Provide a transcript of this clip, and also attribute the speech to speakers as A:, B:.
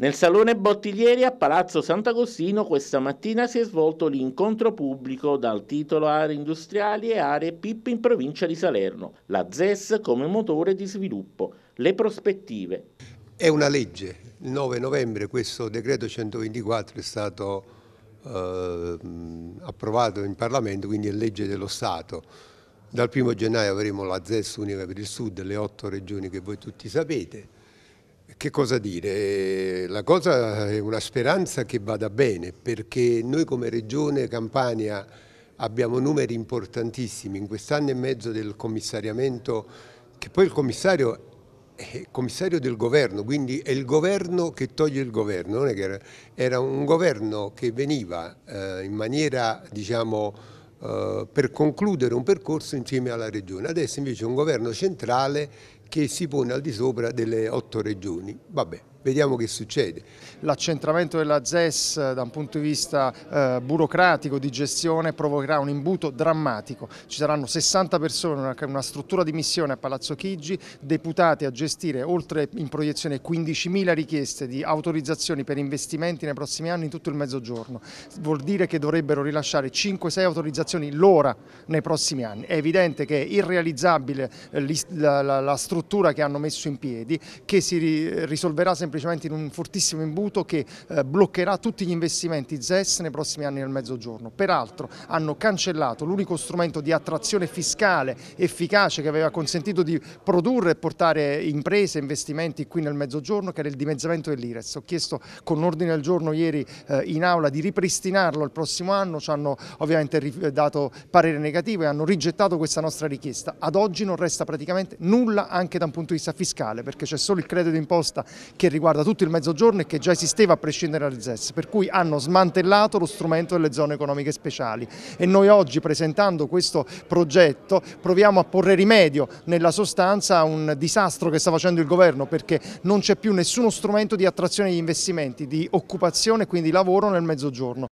A: Nel Salone Bottiglieri a Palazzo Sant'Agostino questa mattina si è svolto l'incontro pubblico dal titolo Aree industriali e aree PIP in provincia di Salerno, la ZES come motore di sviluppo, le prospettive. È una legge, il 9 novembre questo decreto 124 è stato eh, approvato in Parlamento, quindi è legge dello Stato. Dal 1 gennaio avremo la ZES unica per il Sud, le otto regioni che voi tutti sapete che cosa dire? Eh, la cosa è una speranza che vada bene perché noi come Regione Campania abbiamo numeri importantissimi. In quest'anno e mezzo del commissariamento, che poi il commissario è commissario del governo, quindi è il governo che toglie il governo, era, era, un governo che veniva eh, in maniera, diciamo, eh, per concludere un percorso insieme alla regione. Adesso invece è un governo centrale che si pone al di sopra delle otto regioni. Vabbè, vediamo che succede. L'accentramento della ZES eh, da un punto di vista eh,
B: burocratico di gestione provocherà un imbuto drammatico. Ci saranno 60 persone, una, una struttura di missione a Palazzo Chigi, deputate a gestire oltre in proiezione 15.000 richieste di autorizzazioni per investimenti nei prossimi anni in tutto il mezzogiorno. Vuol dire che dovrebbero rilasciare 5-6 autorizzazioni l'ora nei prossimi anni. È evidente che è irrealizzabile eh, la, la, la struttura struttura che hanno messo in piedi che si risolverà semplicemente in un fortissimo imbuto che eh, bloccherà tutti gli investimenti ZES nei prossimi anni nel Mezzogiorno. Peraltro hanno cancellato l'unico strumento di attrazione fiscale efficace che aveva consentito di produrre e portare imprese e investimenti qui nel Mezzogiorno che era il dimezzamento dell'IRES. Ho chiesto con ordine del giorno ieri eh, in aula di ripristinarlo il prossimo anno, ci hanno ovviamente dato parere negativo e hanno rigettato questa nostra richiesta. Ad oggi non resta praticamente nulla anche anche da un punto di vista fiscale, perché c'è solo il credito d'imposta che riguarda tutto il mezzogiorno e che già esisteva a prescindere dal ZES, per cui hanno smantellato lo strumento delle zone economiche speciali e noi oggi presentando questo progetto proviamo a porre rimedio nella sostanza a un disastro che sta facendo il governo perché non c'è più nessuno strumento di attrazione di investimenti, di occupazione e quindi lavoro nel mezzogiorno.